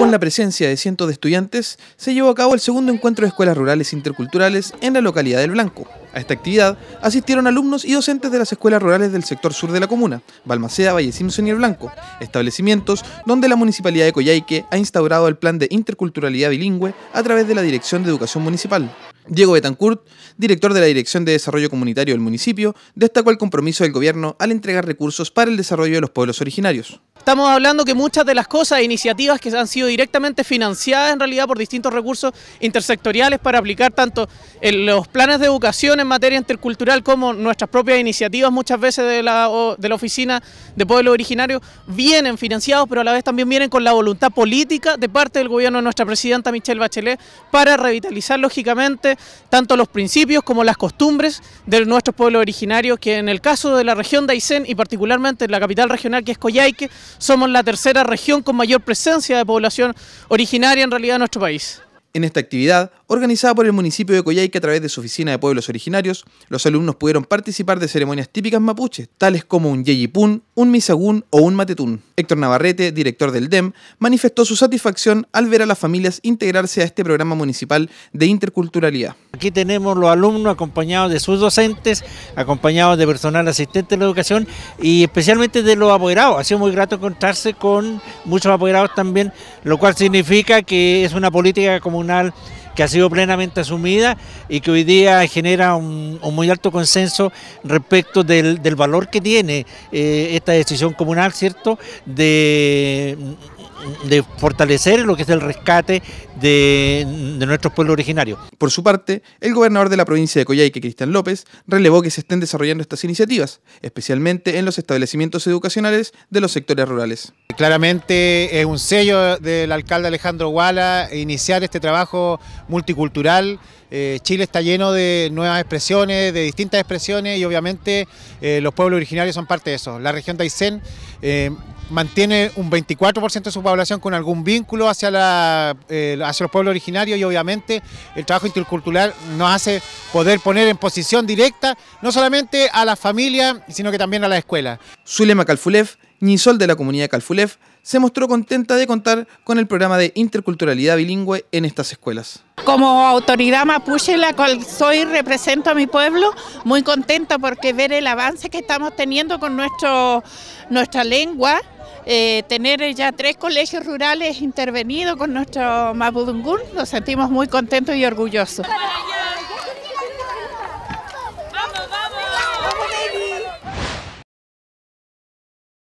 Con la presencia de cientos de estudiantes, se llevó a cabo el segundo encuentro de escuelas rurales interculturales en la localidad del Blanco. A esta actividad asistieron alumnos y docentes de las escuelas rurales del sector sur de la comuna, Balmaceda, Valle Simpson y El Blanco, establecimientos donde la Municipalidad de Coyhaique ha instaurado el plan de interculturalidad bilingüe a través de la Dirección de Educación Municipal. Diego Betancourt, director de la Dirección de Desarrollo Comunitario del municipio, destacó el compromiso del gobierno al entregar recursos para el desarrollo de los pueblos originarios. Estamos hablando que muchas de las cosas, e iniciativas que han sido directamente financiadas en realidad por distintos recursos intersectoriales para aplicar tanto los planes de educación en materia intercultural como nuestras propias iniciativas muchas veces de la, de la Oficina de Pueblos Originarios, vienen financiados pero a la vez también vienen con la voluntad política de parte del gobierno de nuestra presidenta Michelle Bachelet para revitalizar lógicamente tanto los principios como las costumbres de nuestros pueblos originarios que en el caso de la región de Aysén y particularmente en la capital regional que es Coyhaique, somos la tercera región con mayor presencia de población originaria en realidad de nuestro país. En esta actividad Organizada por el municipio de Coyhaique a través de su oficina de pueblos originarios, los alumnos pudieron participar de ceremonias típicas mapuches, tales como un yeyipún, un misagún o un matetún. Héctor Navarrete, director del DEM, manifestó su satisfacción al ver a las familias integrarse a este programa municipal de interculturalidad. Aquí tenemos los alumnos acompañados de sus docentes, acompañados de personal asistente de la educación y especialmente de los apoderados. Ha sido muy grato encontrarse con muchos apoderados también, lo cual significa que es una política comunal que ha sido plenamente asumida y que hoy día genera un, muy alto consenso respecto del, valor que tiene eh, esta decisión comunal, ¿cierto?, de de fortalecer lo que es el rescate de, nuestros pueblos originarios. Por su parte, el gobernador de la provincia de Coyhaique, Cristian López, relevó que se estén desarrollando estas iniciativas, especialmente en los establecimientos educacionales de los sectores rurales. Claramente es un sello del alcalde Alejandro Guala iniciar este trabajo multicultural. Eh, Chile está lleno de nuevas expresiones, de distintas expresiones y obviamente eh, los pueblos originarios son parte de eso. La región de Aysén eh, mantiene un 24% de su población con algún vínculo hacia, la, eh, hacia los pueblos originarios y obviamente el trabajo intercultural nos hace poder poner en posición directa no solamente a la familia, sino que también a la escuela. Zulema Calfulev, Nisol de la comunidad Calfulef se mostró contenta de contar con el programa de interculturalidad bilingüe en estas escuelas. Como autoridad mapuche, la cual soy, represento a mi pueblo, muy contenta porque ver el avance que estamos teniendo con nuestro, nuestra lengua, eh, tener ya tres colegios rurales intervenidos con nuestro Mapudungún, nos sentimos muy contentos y orgullosos.